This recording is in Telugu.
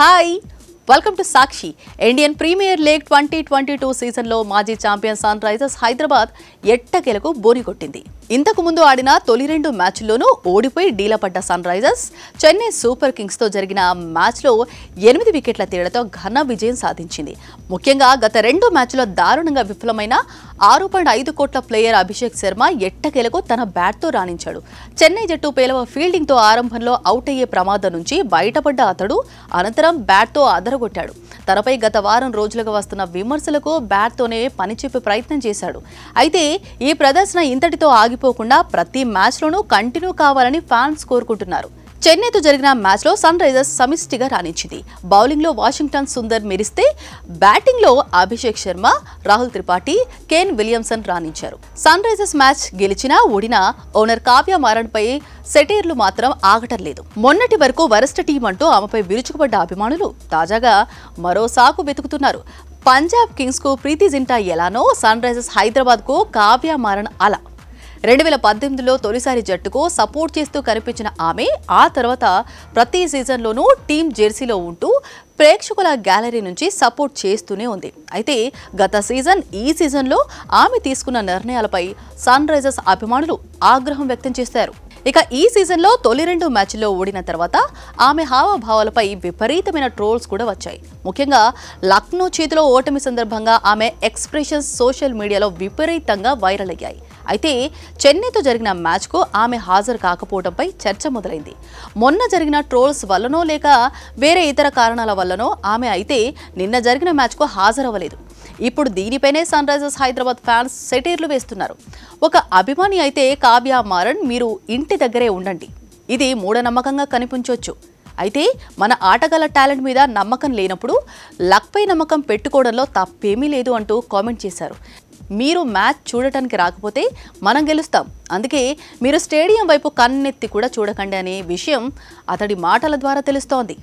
hi welcome to Sakshi Indian Premier League twenty twenty two సీజన్లో మాజీ ఛాంపియన్ సన్ రైజర్స్ హైదరాబాద్ ఎట్టకేలకు బోరి కొట్టింది ఇంతకు ముందు ఆడిన తొలి రెండు మ్యాచ్ల్లోనూ ఓడిపోయి డీలపడ్డ సన్ రైజర్స్ చెన్నై సూపర్ కింగ్స్తో జరిగిన మ్యాచ్లో ఎనిమిది వికెట్ల తేడాతో ఘన విజయం సాధించింది ముఖ్యంగా గత రెండు మ్యాచ్లో దారుణంగా విఫలమైన ఆరు పాయింట్ ఐదు కోట్ల ప్లేయర్ అభిషేక్ శర్మ ఎట్టకెలకు తన బ్యాట్తో రాణించాడు చెన్నై జట్టు పేలవ ఫీల్డింగ్తో ఆరంభంలో అవుట్ అయ్యే ప్రమాదం నుంచి బయటపడ్డ అతడు అనంతరం బ్యాట్తో అదరగొట్టాడు తనపై గత వారం రోజులుగా వస్తున్న విమర్శలకు బ్యాట్తోనే పనిచెప్పే ప్రయత్నం చేశాడు అయితే ఈ ప్రదర్శన ఇంతటితో ఆగిపోకుండా ప్రతి మ్యాచ్లోనూ కంటిన్యూ కావాలని ఫ్యాన్స్ కోరుకుంటున్నారు చెన్నైతో జరిగిన మ్యాచ్లో సన్ రైజర్స్ సమిష్టిగా రాణించింది బౌలింగ్లో వాషింగ్టన్ సుందర్ మెరిస్తే బ్యాటింగ్లో Abhishek Sharma Rahul Tripathi K Kane Williamson రాణించారు సన్ రైజర్స్ మ్యాచ్ గెలిచినా ఓడినా ఓనర్ కావ్య పై సెటీర్లు మాత్రం ఆగటం లేదు మొన్నటి వరకు వరస్ట్ టీం అంటూ ఆమెపై విరుచుకుపడ్డ అభిమానులు తాజాగా మరో సాకు వెతుకుతున్నారు పంజాబ్ కింగ్స్ కు ప్రీతి జింటా ఎలానో సన్ రైజర్స్ కు కావ్య మారణ్ అలా రెండు వేల పద్దెనిమిదిలో తొలిసారి జట్టుకు సపోర్ట్ చేస్తూ కనిపించిన ఆమె ఆ తర్వాత ప్రతి సీజన్లోనూ టీం జెర్సీలో ఉంటూ ప్రేక్షకుల గ్యాలరీ నుంచి సపోర్ట్ చేస్తూనే ఉంది అయితే గత సీజన్ ఈ సీజన్లో ఆమె తీసుకున్న నిర్ణయాలపై సన్ రైజర్స్ అభిమానులు ఆగ్రహం వ్యక్తం చేశారు ఇక ఈ సీజన్లో తొలి రెండు మ్యాచ్ల్లో ఓడిన తర్వాత ఆమె హావభావాలపై విపరీతమైన ట్రోల్స్ కూడా వచ్చాయి ముఖ్యంగా లక్నో చేతిలో ఓటమి సందర్భంగా ఆమె ఎక్స్ప్రెషన్స్ సోషల్ మీడియాలో విపరీతంగా వైరల్ అయ్యాయి అయితే చెన్నైతో జరిగిన మ్యాచ్కు ఆమె హాజరు కాకపోవడంపై చర్చ మొదలైంది మొన్న జరిగిన ట్రోల్స్ వల్లనో లేక వేరే ఇతర కారణాల వల్లనో ఆమె అయితే నిన్న జరిగిన మ్యాచ్కు హాజరవ్వలేదు ఇప్పుడు దీనిపైనే సన్ రైజర్స్ హైదరాబాద్ ఫ్యాన్స్ సెటీర్లు వేస్తున్నారు ఒక అభిమాని అయితే కావ్య మారన్ మీరు ఇంటి దగ్గరే ఉండండి ఇది మూఢనమ్మకంగా కనిపించవచ్చు అయితే మన ఆటగాళ్ళ టాలెంట్ మీద నమ్మకం లేనప్పుడు లక్పై నమ్మకం పెట్టుకోవడంలో తప్పేమీ లేదు అంటూ కామెంట్ చేశారు మీరు మ్యాచ్ చూడటానికి రాకపోతే మనం గెలుస్తాం అందుకే మీరు స్టేడియం వైపు కన్నెత్తి కూడా చూడకండి అనే విషయం అతడి మాటల ద్వారా తెలుస్తోంది